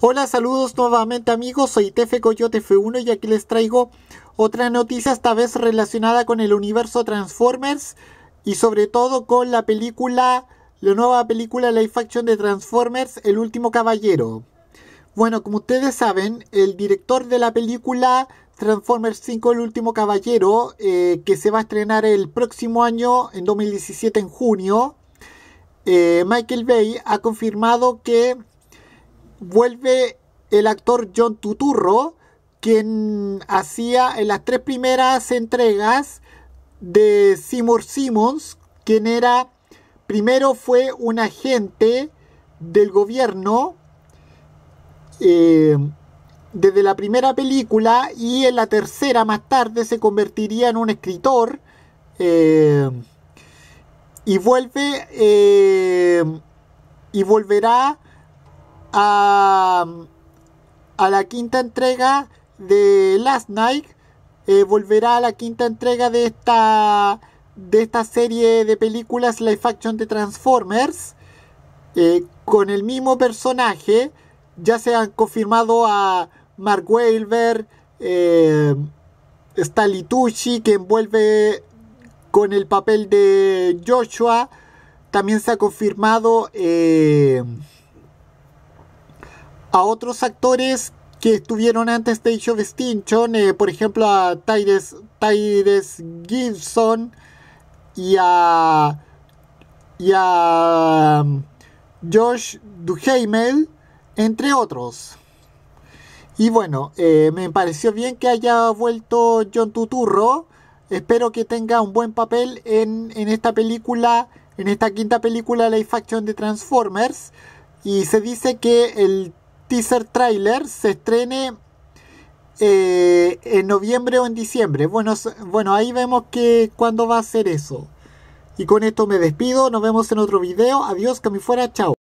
Hola, saludos nuevamente amigos, soy Tefe Coyote F1 y aquí les traigo otra noticia esta vez relacionada con el universo Transformers y sobre todo con la película, la nueva película Life action de Transformers, El Último Caballero. Bueno, como ustedes saben, el director de la película Transformers 5 El Último Caballero, eh, que se va a estrenar el próximo año, en 2017, en junio, eh, Michael Bay ha confirmado que vuelve el actor John Tuturro, quien hacía en las tres primeras entregas de Seymour Simmons, quien era, primero fue un agente del gobierno eh, desde la primera película y en la tercera más tarde se convertiría en un escritor eh, y vuelve eh, y volverá a, la quinta entrega de Last Night. Eh, volverá a la quinta entrega de esta, de esta serie de películas Life action de Transformers. Eh, con el mismo personaje. Ya se han confirmado a Mark Wahlberg, eh, Stanley que envuelve con el papel de Joshua. También se ha confirmado eh, a otros actores que estuvieron antes de Age of Extinction, eh, por ejemplo a Tyrese, Gibson y a, y a um, Josh Duhamel, entre otros. Y bueno, eh, me pareció bien que haya vuelto John Tuturro. Espero que tenga un buen papel en, esta película, en esta quinta película Life Action de Transformers. Y se dice que el teaser trailer se estrene eh, en noviembre o en diciembre. Bueno, bueno, ahí vemos que cuándo va a ser eso. Y con esto me despido, nos vemos en otro video. Adiós, que me fuera, chao.